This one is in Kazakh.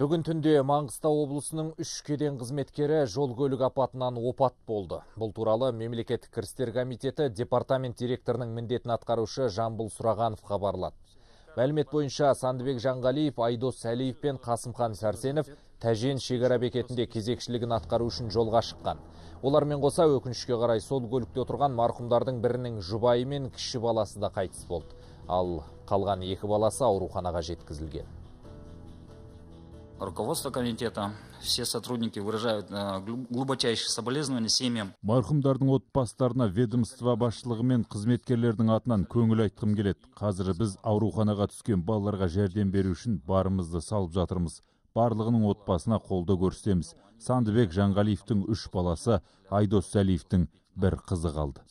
Бүгін түнде Маңғыстау облысының үш кеден қызметкері жол көлік апатынан опат болды. Бұл туралы мемлекеттік кірістер комитеті департамент директорының міндетін атқарушы Жамбыл Сұрағанов хабарлады. Мәлімет бойынша Сандыбек Жанғалиев, Айдос Сәлиев пен Қасымхан Сәрсенов тәжен шекара бекетінде кезекшілігін атқару үшін жолға шыққан. Олармен қоса өкінішке қарай сол көлікте отырған марқұмдардың бірінің жұбайы мен кіші баласы да қайтыс болды. Ал қалған екі баласы ауруханаға жеткізілген руководство комитета, все сотрудники выражают э, глубочайшие соболезнования семьям. Марқұмдардың отпастарына ведомство басшылығы мен қызметкерлердің атынан көңіл айтқым келет. Қазір біз ауруханаға түскен балаларға жәрден беру үшін барымызды салып жатырмыз. Барлығының отбасына қолды көрсетеміз. Сандыбек Жанғалиевтің үш баласы, Айдос Сәлиевтің бір қызы қалды.